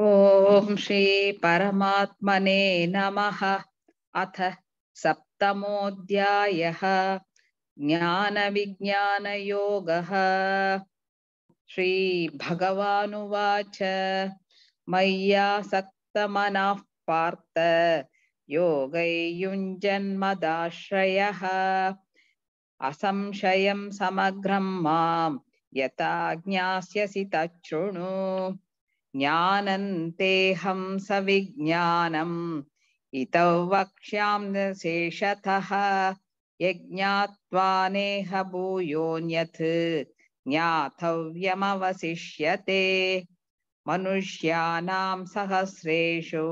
ॐ श्रीपरमात्मने नमः अथ सप्तमोऽध्यायः ज्ञानविज्ञानयोगः श्रीभगवानुवाच मय्यासक्तमनः पार्थ योगैयुञ्जन्मदाश्रयः असंशयं समग्रं मां यथा ज्ञास्यसि तच्छृणु ज्ञानन्तेऽहं सविज्ञानम् इतौ वक्ष्याम्न शेषतः यज्ञात्वा नेह भूयोऽन्यत् ज्ञातव्यमवशिष्यते मनुष्याणां सहस्रेषु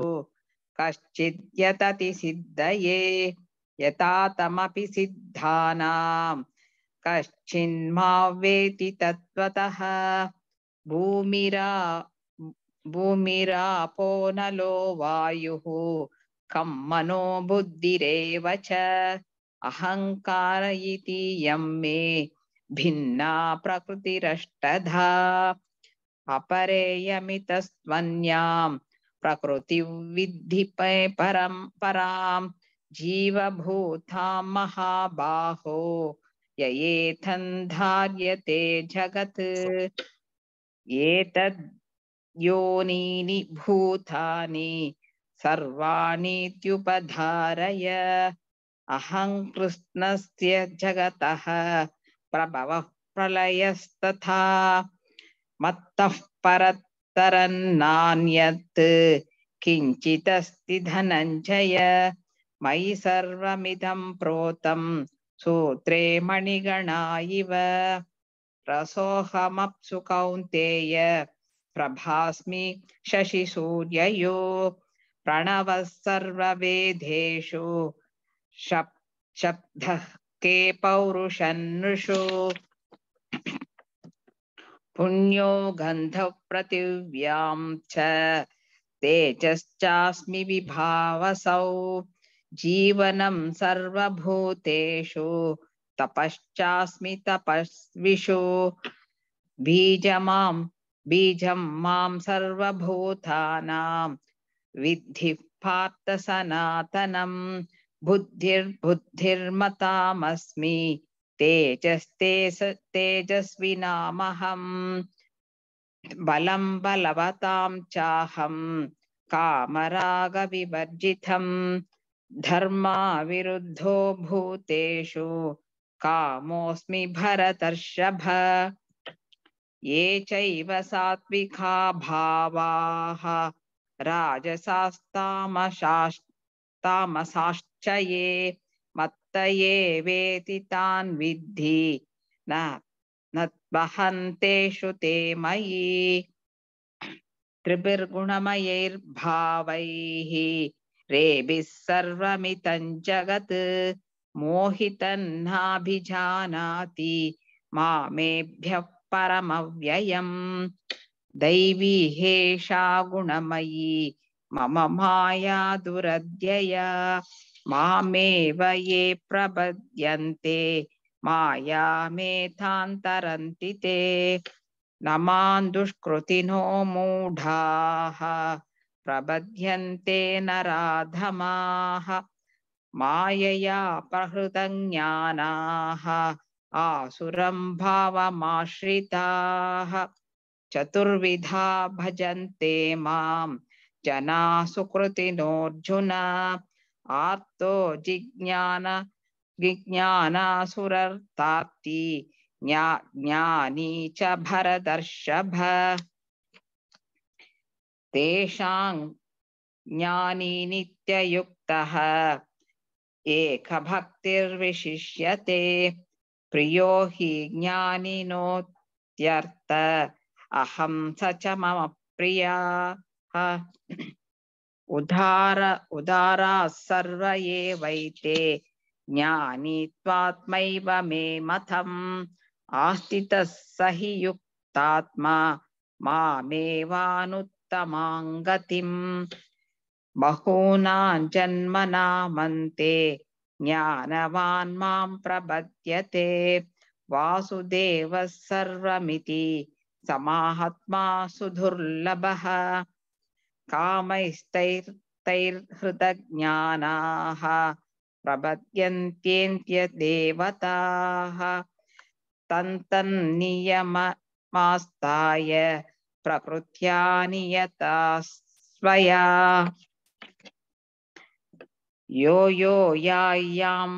कश्चिद्यतति सिद्धये यथा तमपि सिद्धानां कश्चिन्मा वेति तत्त्वतः भूमिरा भूमिरापो नलो वायुः कं मनो बुद्धिरेव च अहङ्कार इति यं मे भिन्ना प्रकृतिरष्टधा अपरेयमितस्त्वन्यां प्रकृतिविद्धि परं परां जीवभूतां महाबाहो ययेथन्धार्यते जगत् एतद् योनीनि भूतानि सर्वाणीत्युपधारय अहं कृष्णस्य जगतः प्रभवः प्रलयस्तथा मत्तः परत्तरन्नान्यत् किञ्चिदस्ति धनञ्जय मयि सर्वमिदं प्रोतं सूत्रे मणिगणा इव रसोऽहमप्सु कौन्तेय प्रभास्मि शशि सूर्यो सर्ववेदेषु शप् शब्दः के पौरुषन्नृषु पुण्यो गंध च तेजश्चास्मि विभावसौ जीवनं सर्वभूतेषु तपश्चास्मि तपस्विषु बीजमां बीजं मां सर्वभूतानां विद्धि पार्थ सनातनं बुद्धिर्बुद्धिर्मतामस्मि तेजस्ते तेजस्विनामहम् बलं बलवतां चाहं कामरागविवर्जितं धर्माविरुद्धो भूतेषु कामोऽस्मि भरतर्षभ ये चात्विका सात्विका भावाः ये वेति तान् विद्धि न ते मयि त्रिभिर्गुणमयैर्भावैः रेभिः सर्वमितं जगत् मोहितन्नाभिजानाति मामेभ्यः परमव्ययम् दैवी हेषा गुणमयी मम माया दुरध्यया मामेव ये प्रपद्यन्ते मायामेधान्तरन्ति ते नमान् दुष्कृतिनो मूढाः प्रबध्यन्ते नराधमाः मायया प्रहृतज्ञानाः आसुरं भावमाश्रिताः चतुर्विधा भजन्ते मां जना सुकृतिनोऽर्जुन आर्तो जिज्ञान जिज्ञानासुरर्ताप्ति ज्ञा ज्ञानी च भरदर्षभ तेषां ज्ञानी नित्ययुक्तः एकभक्तिर्विशिष्यते प्रियो हि ज्ञानिनोत्यर्थ अहं स च मम प्रिया उदार उदारा सर्व एवैते ज्ञानी त्वात्मैव मे मतम् आस्थितः स हि युक्तात्मा मामेवानुत्तमाङ्गतिम् बहूनां जन्मनामन्ते ज्ञानवान् मां प्रपद्यते वासुदेवः सर्वमिति समाहत्मा सुदुर्लभः कामैस्तैर्तैर्हृतज्ञानाः प्रपद्यन्त्येन्त्यदेवताः तन्तन्नियममास्ताय प्रकृत्या नियता स्वया यो यो यायां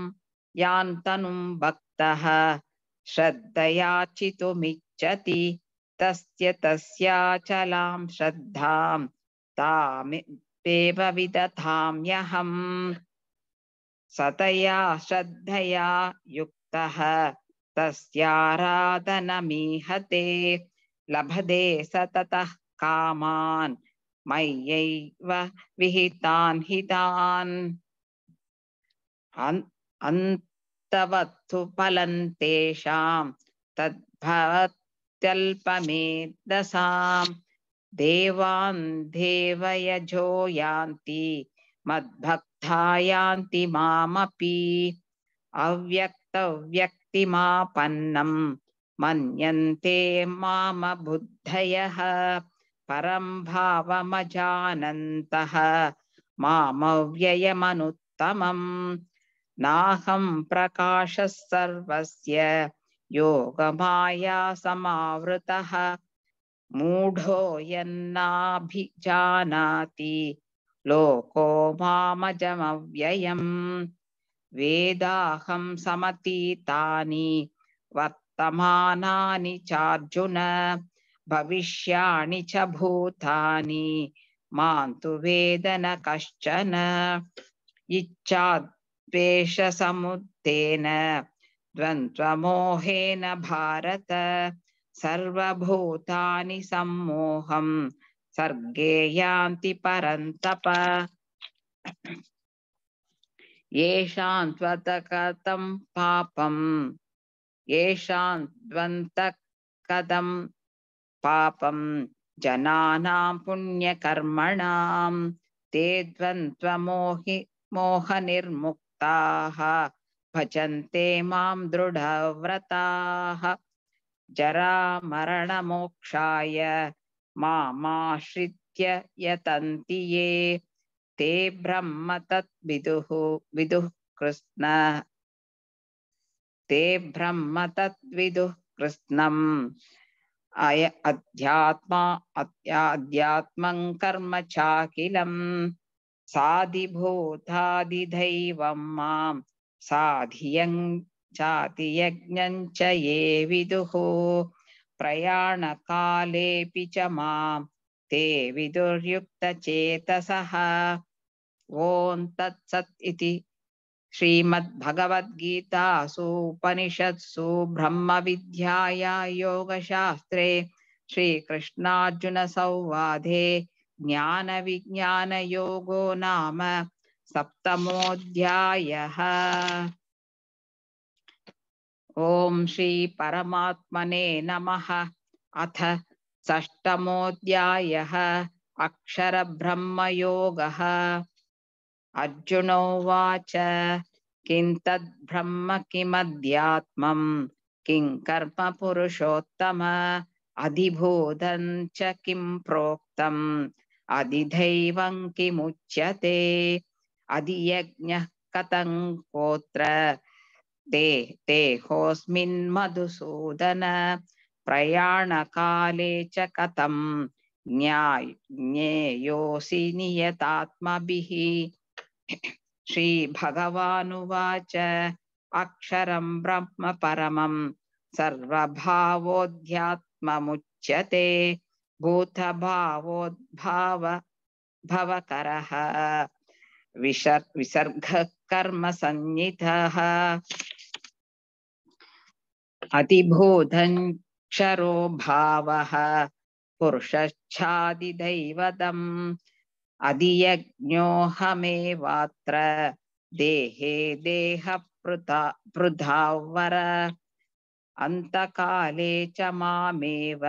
यां तनुं भक्तः श्रद्धयाचितुमिच्छति तस्य तस्याचलां श्रद्धां तामेव सतया श्रद्धया युक्त तस्राधन मीहते लभदे सतत कामान् मय्य विहितान् हितान् अन्तवत्सु फलं तेषां तद्भवत्यल्पमेदसां देवान् देवयजो यान्ति मद्भक्ता यान्ति मामपि अव्यक्तव्यक्तिमापन्नं मन्यन्ते माम बुद्धयः परं भावमजानन्तः मामव्ययमनुत्तमम् नाहं प्रकाश सर्वस्य योगमाया समावृतः मूढो यन्नाभिजानाति लोको मामजमव्ययम् वेदाहं समतीतानि वर्तमानानि चाजुन भविष्या च भूतानि मां तु वेदन कश्चन इच्छा द्वेषसमुत्तेन द्वन्द्वमोहेन भारत सर्वभूतानि सम्मोहं सर्गे यान्ति परन्तप येषां त्वतकतं पापं येषां द्वन्द्वकदं पापं जनानां पुण्यकर्मणां ते द्वन्द्वमोहि मोहनिर्मुक् व्रता भजन्ते मां दृढव्रता जरा मरण मोक्षाय माश्रित्य यतन्ति ये ते ब्रह्म तद्विदुः विदुः कृष्ण ते ब्रह्म तद्विदुः कृष्णम् अय अध्यात्मा अध्यात्मं कर्म चाखिलम् साधिभूतादिदैवं मां साधियं जातियज्ञं च ये विदुः प्रयाणकालेऽपि च मां ते विदुर्युक्तचेतसः ॐ तत्सत् इति श्रीमद्भगवद्गीतासूपनिषत्सु ब्रह्मविद्याया योगशास्त्रे श्रीकृष्णार्जुनसंवादे ज्ञान विज्ञान योगो नाम ओम श्री परमात्मने नमः अथ अक्षर ब्रह्म षष्टमोऽध्यायः अक्षरब्रह्मयोगः अर्जुनोवाच किं तद्ब्रह्म किमध्यात्मं किं कर्म पुरुषोत्तम अधिबोधं च किं प्रोक्तम् अधिदैवं किमुच्यते अधियज्ञः कथं गोत्र ते देहोऽस्मिन् मधुसूदन प्रयाणकाले च कथं न्याय ज्ञेयोऽसि नियतात्मभिः श्रीभगवानुवाच अक्षरं ब्रह्म परमं सर्वभावोऽध्यात्ममुच्यते भूतभावोद्भाव भवकरः विसर् विसर्गकर्मसन्निधः अतिभूतञ्क्षरो भावः पुरुषच्छादिदैवतम् अधियज्ञोऽहमेवात्र देहे देहपृथा पृथावर अन्तकाले च मामेव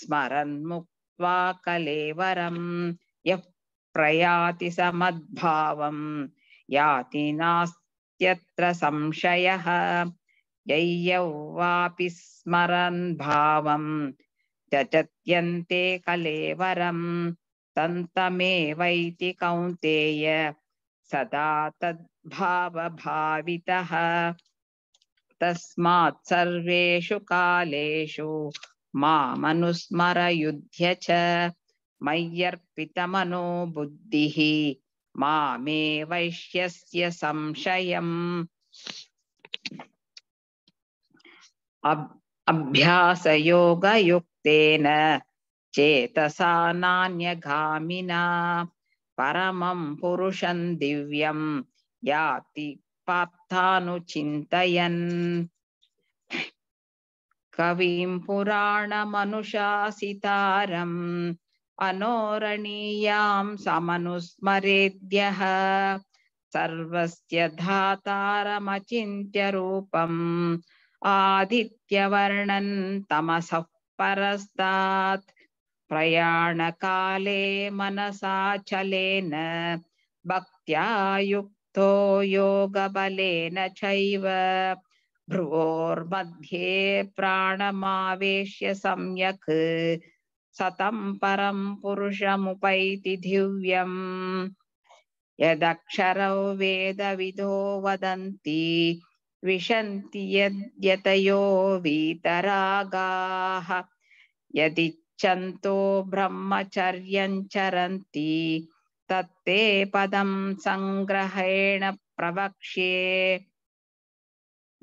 स्मरन् मुक्त्वा कलेवरं यः प्रयाति समद्भावं याति नास्त्यत्र संशयः यय्यौवापि स्मरन् भावं त्यजत्यन्ते कलेवरं तन्तमेवैति कौन्तेय सदा तद्भावभावितः तस्मात् सर्वेषु कालेषु मामनुस्मरयुध्य च मय्यर्पितमनो बुद्धिः मा मे वैश्यस्य संशयम् अब, अभ्यासयोगयुक्तेन चेतसा नान्यगामिना परमं पुरुषं दिव्यं याति पार्थानुचिन्तयन् कविं पुराणमनुशासितारम् अनोरणीयां समनुस्मरेद्यः सर्वस्य धातारमचिन्त्यरूपम् आदित्यवर्णन् तमसः परस्तात् प्रयाणकाले मनसाचलेन भक्त्या युक्तो योगबलेन चैव भ्रुवोर्मध्ये प्राणमावेश्य सम्यक् सतं परं पुरुषमुपैति दिव्यम् यदक्षरौ वेदविदो वदन्ति विशन्ति यद्यतयो वीतरागाः यदिच्छन्तो ब्रह्मचर्यं चरन्ति तत्ते पदं सङ्ग्रहेण प्रवक्ष्ये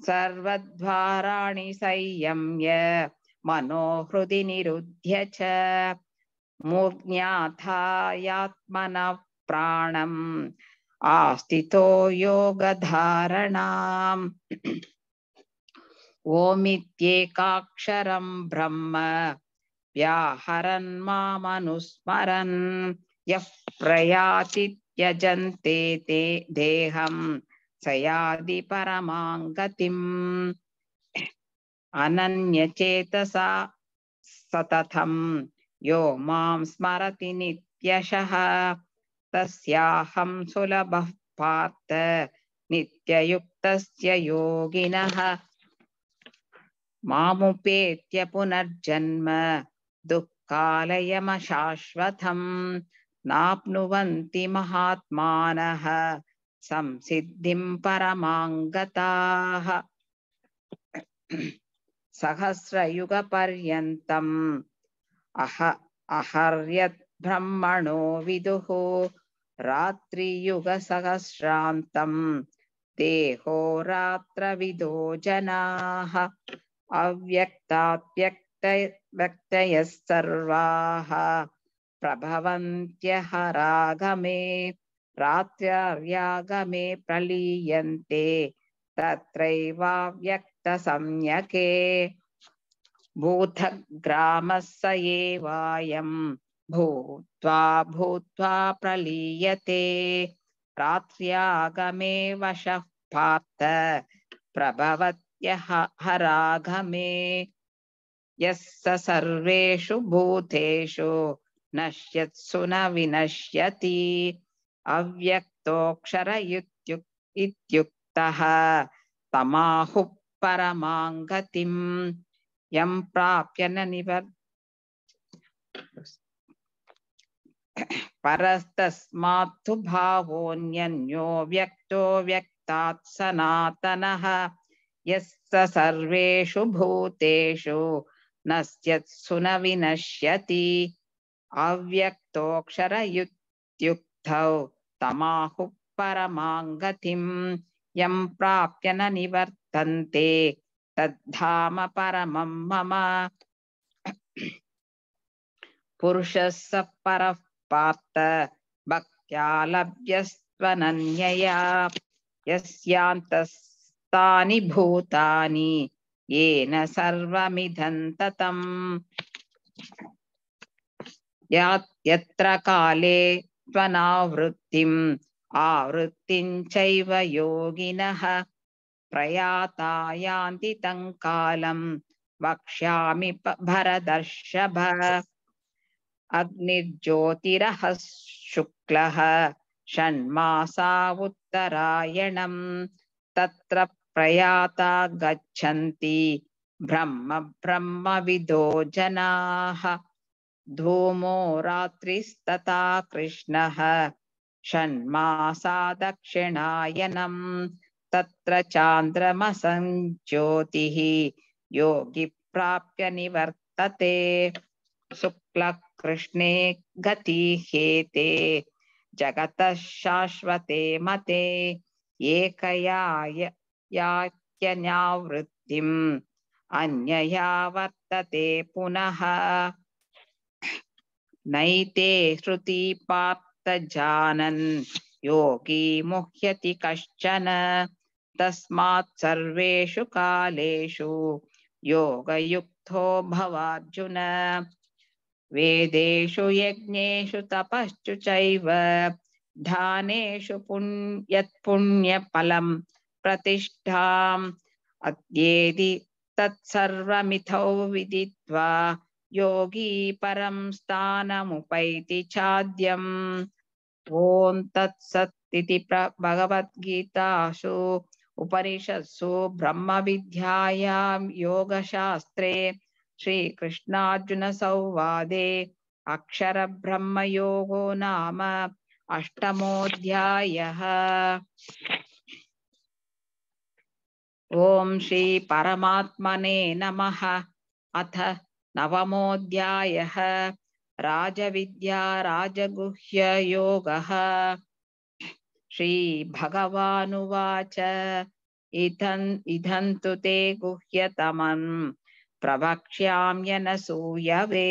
सर्वद्वाराणि संयम्य मनोहृदि निरुध्य च मूर्ध्याथायात्मनः प्राणम् आस्थितो योगधारणाम् ओमित्येकाक्षरं ब्रह्म व्याहरन् मामनुस्मरन् यः प्रयाति त्यजन्ते ते देहम् चयादि परमाङ्गतिम् अनन्यचेतसा सततं यो मां स्मरति नित्यशः तस्याहं सुलभः पार्थ नित्ययुक्तस्य योगिनः मामुपेत्य पुनर्जन्म दुःखालयमशाश्वतं नाप्नुवन्ति महात्मानः संसिद्धिं परमाङ्गताः सहस्रयुगपर्यन्तम् अह अहर्यद्ब्रह्मणो विदुः रात्रियुगसहस्रान्तम् रात्रविदो जनाः अव्यक्ताव्यक्त व्यक्तयः सर्वाः प्रभवन्त्यहरागमे रात्र्यागमे प्रलीयन्ते तत्रैवाव्यक्तसंज्ञके सम्यके स एवायम् भूत्वा भूत्वा प्रलीयते प्रात्यागमे वशः पार्थ प्रभवत्यः हरागमे यस्य सर्वेषु भूतेषु नश्यत्सु न विनश्यति अव्यक्तोऽक्षर इत्युक् इत्युक्तः तमाहुः परमाङ्गतिम् यं प्राप्य न निवर् परस्तस्मात्तु भावोऽन्यन्यो व्यक्तो व्यक्तात् सनातनः यस्स सर्वेषु भूतेषु नस्यत् न विनश्यति अव्यक्तोऽक्षरयुत्युक् सिद्धौ तमाहुः परमाङ्गतिं यं प्राप्य न निवर्तन्ते तद्धाम परमं मम परः पार्थ भक्त्या लभ्यस्त्वनन्यया यस्यान्तस्तानि भूतानि येन यत्र काले त्वनावृत्तिम् आवृत्तिञ्चैव योगिनः प्रयाता यान्ति तङ्कालम् वक्ष्यामि भरदर्षभ अग्निर्ज्योतिरः शुक्लः षण्मासा उत्तरायणम् तत्र प्रयाता गच्छन्ति ब्रह्म ब्रह्मविदो जनाः धूमो रात्रिस्तता कृष्ण षण्मासा दक्षिणायनम् तत्र चान्द्रमसञ्ज्योतिः योगि प्राप्य निवर्तते गति हेते जगत शाश्वते मते एक वृत्ति अन्यया वर्तते पुनः नैते श्रुति पाप्त जानन योगी मुह्यति कश्चन तस्मात् सर्वेषु कालेषु योगयुक्तो भवार्जुन वेदेषु यज्ञेषु तपश्चु चैव दानेषु यत्पुण्यफलं प्रतिष्ठाम् अद्येति तत्सर्वमिथौ विदित्वा योगी परम स्थान मुपैति चाद्यम ॐ तत्सत्तिति भगवद्गीतासु उपनिषत्सु ब्रह्म ब्रह्मविद्यायां योगशास्त्रे ब्रह्म योगो नाम अष्टमोऽध्यायः श्री परमात्मने नमः अथ नवमोऽध्यायः राजविद्या राजगुह्ययोगः श्रीभगवानुवाच इदन् इदन्तु ते गुह्यतमम् प्रवक्ष्याम्यनसूयवे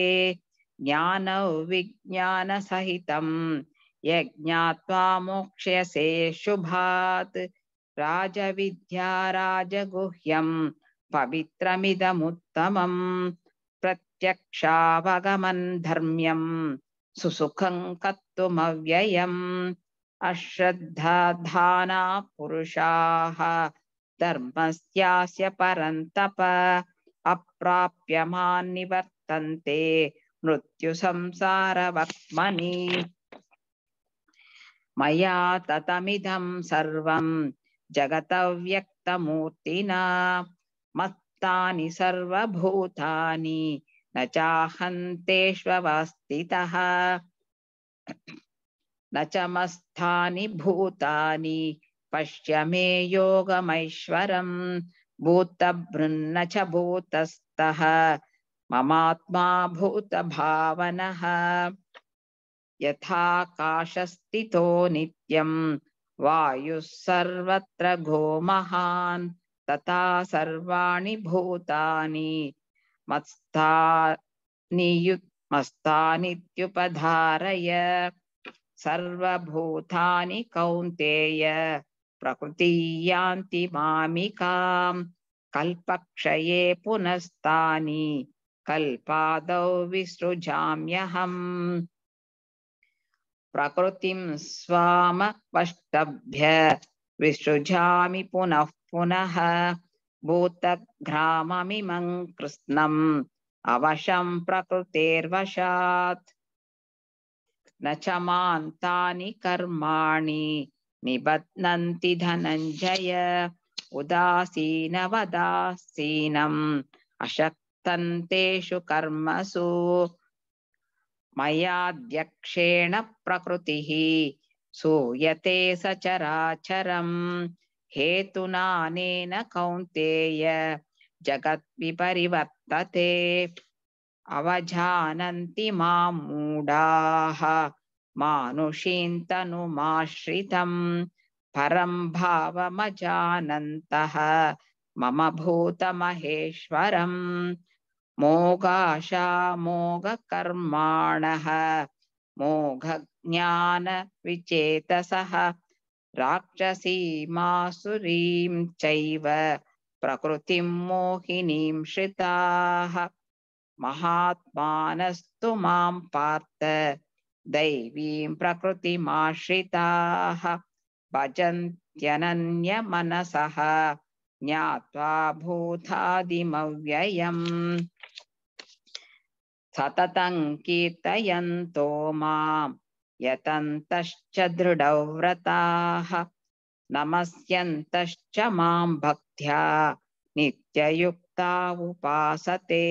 ज्ञानविज्ञानसहितम् यज्ञात्वा मोक्ष्यसे शुभात् राजविद्या राजगुह्यम् पवित्रमिदमुत्तमम् प्रत्यक्षावगमन् धर्म्यं सुसुखं कर्तुमव्ययम् अश्रद्धाधाना पुरुषाः धर्मस्यास्य परन्तप अप्राप्यमान् निवर्तन्ते मृत्युसंसारवर्त्मनि मया ततमिदं सर्वं जगतव्यक्तमूर्तिना मत्तानि सर्वभूतानि न चाहन्तेष्वस्थितः न च मस्थानि भूतानि पश्य मे योगमैश्वरम् भूतभृन्न च भूतस्थः ममात्मा भूतभावनः यथाकाशस्थितो नित्यम् वायुः सर्वत्र तथा सर्वाणि भूतानि मत्स्थानियुत् मस्तानित्युपधारय सर्वभूतानि कौन्तेय प्रकृतीयान्ति मामिकाम् कल्पक्षये पुनस्तानि कल्पादौ विसृजाम्यहम् प्रकृतिं स्वाम वष्टभ्य विसृजामि पुनः पुनः भूतघ्राममिमं कृत्स्नम् अवशं प्रकृतेर्वशात् न च मान्तानि कर्माणि निबध्नन्ति धनञ्जय उदासीनवदासीनम् अशक्तन्तेषु कर्मसु मयाध्यक्षेण प्रकृतिः सूयते सचराचरम् हेतुनानेन कौन्तेय जगद्विपरिवर्तते अवजानन्ति मां मूढाः तनुमाश्रित परं भावमजानन्तः मम मोघ मोघाशामोघकर्माणः मोघज्ञानविचेतसः राक्षसीमासुरीं चैव प्रकृतिं मोहिनीं श्रिताः महात्मानस्तु मां पार्थ दैवीं प्रकृतिमाश्रिताः भजन्त्यनन्यमनसः ज्ञात्वा भूतादिमव्ययम् सततं कीर्तयन्तो माम् यतन्तश्च दृढौ व्रताः नमस्यन्तश्च मां भक्त्या नित्ययुक्ता उपासते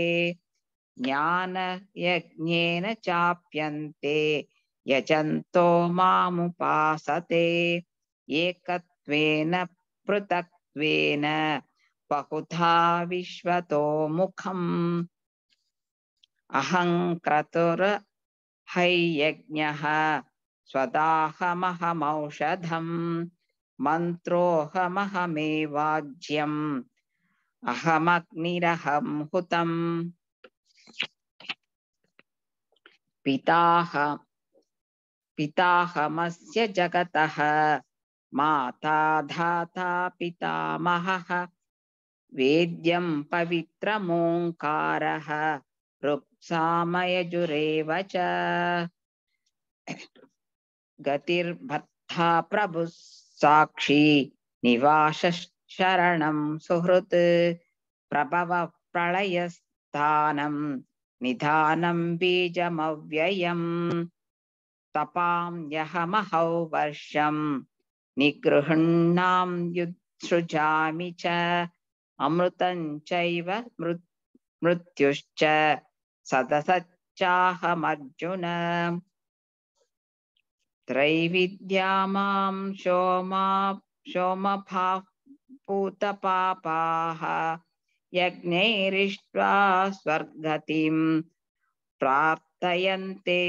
ज्ञानयज्ञेन चाप्यन्ते यजन्तो मामुपासते एकत्वेन पृथक्त्वेन बहुधा विश्वतो मुखम् अहङ्क्रतुर हैयज्ञः स्वदाहमहमौषधम् मन्त्रोऽहमहमेवाज्यम् अहमग्निरहं हुतम् पिताह पिताहमस्य जगतः माता धाता पितामहः वेद्यं पवित्रमोङ्कारः ऋप्सामयजुरेव च गतिर्भर्ता प्रभुः साक्षी निवासशरणं सुहृत् प्रभवः प्रलयस्थानं निधानं बीजमव्ययम् तपां यहमहौ वर्षं निगृहृणां युत्सृजामि च अमृतं चैव मृत्युश्च सदसच्चाहमर्जुन त्रैविद्या मां सोमा सोमभाः भूतपापाः यज्ञैरिष्ट्वा स्वर्गतिं प्रार्थयन्ते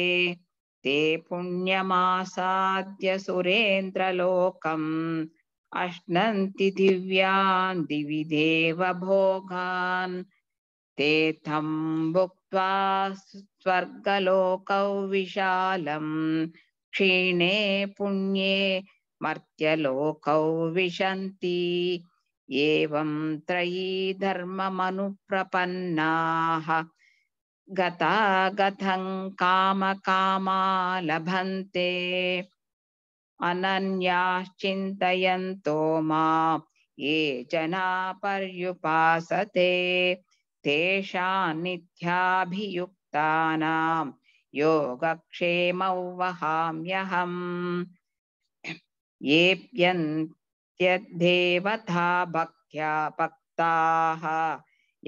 ते पुण्यमासाद्य सुरेन्द्रलोकम् अश्नन्ति दिव्यान् दिवि देवभोगान् ते थम्बुक् स्वर्गलोक विशाल क्षीणे पुण्ये मर्त्यलोकौ विशन्ति एवं त्रयी धर्ममनुप्रपन्नाः गतागतं कामकामा लभन्ते अनन्याश्चिन्तयन्तो मां ये जना पर्युपासते तेषां नित्याभियुक्तानां योगक्षेमौ वहाम्यहम् येऽप्यन्त्यदेवता भक्त्या भक्ताः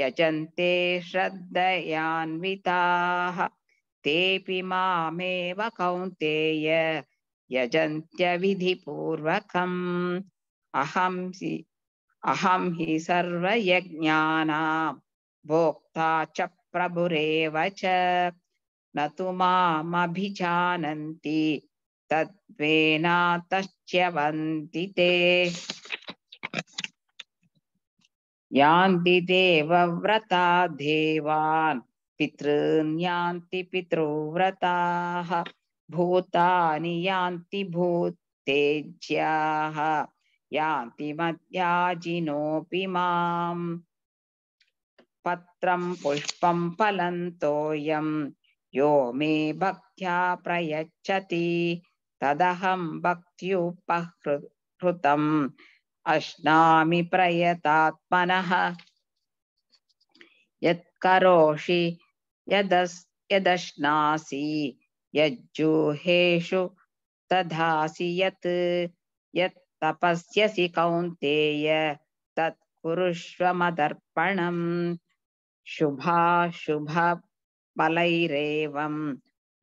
यजन्ते श्रद्धयान्विताः तेऽपि मामेव कौन्तेय यजन्त्यविधिपूर्वकम् अहं हि अहं हि सर्वयज्ञानाम् भोक्ता च प्रभुरेव च न तु मामभिजानन्ति तद्वेनातश्च्यवन्ति ते यान्ति देवव्रता देवान् पितॄन् यान्ति पितृव्रताः भूतानि यान्ति भूतेज्याः यान्ति मध्याजिनोऽपि माम् पत्रं पुष्पं फलं तोयं यो मे भक्त्या प्रयच्छति तदहं भक्त्युपहृतम् अश्नामि प्रयतात्मनः यत्करोषि यदस् यदश्नासि यज्जूहेषु तथासि यत् यत्तपस्यसि कौन्तेय तत्कुरुष्व मदर्पणम् शुभाशुभफलैरेवं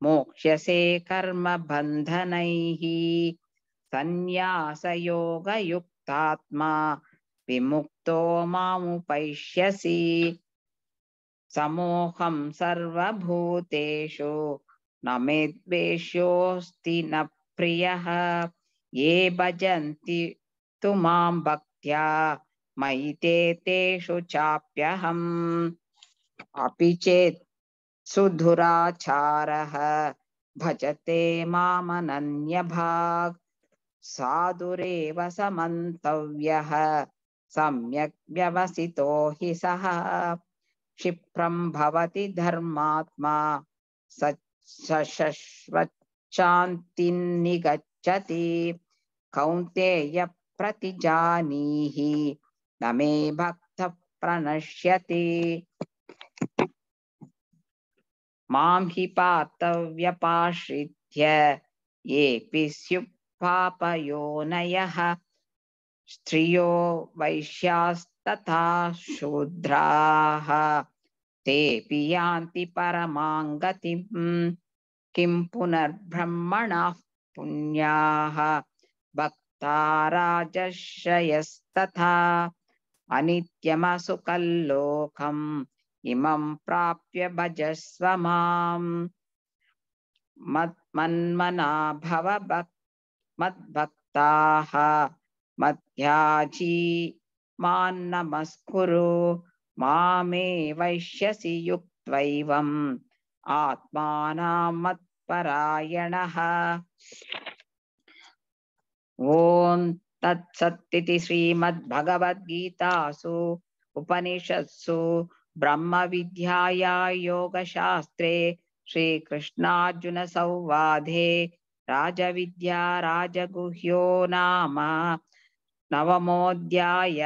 मोक्ष्यसे कर्मबन्धनैः सन्न्यासयोगयुक्तात्मा विमुक्तो मामुपैष्यसि समोहं सर्वभूतेषु न मे द्वेष्योऽस्ति न प्रियः ये भजन्ति तु मां भक्त्या मयि ते तेषु चाप्यहम् अपि चेत् सुधुराचारः भजते मामनन्यभाग् भाग साधुरव सम्यक् व्यवसि हि सह क्षिप्रम भवति धर्मात्मा कौंतेय कौन्तेयप्रतिजानीहि न मे भक्तः प्रणश्यति मां हि पातव्यपाश्रित्य येऽपि स्युपापयोनयः स्त्रियो वैश्यास्तथा शूद्राः तेऽपि यान्ति परमाङ्गतिम् किं पुनर्ब्रह्मणाः पुण्याः भक्ताराजश्रयस्तथा अनित्यमसुकल्लोकम् इमं प्राप्य भजस्व माम् मन्मना मध्याजी मान्नमस्कुरु मामे वैश्यसि युक्त्वैवम् आत्मानां मत्परायणः ॐ तत्सत्तिति श्रीमद्भगवद्गीतासु उपनिषत्सु ब्रह्म योगशास्त्रे श्रीकृष्णार्जुनसंवादे राजविद्या राजगुह्यो नाम नवमोध्याय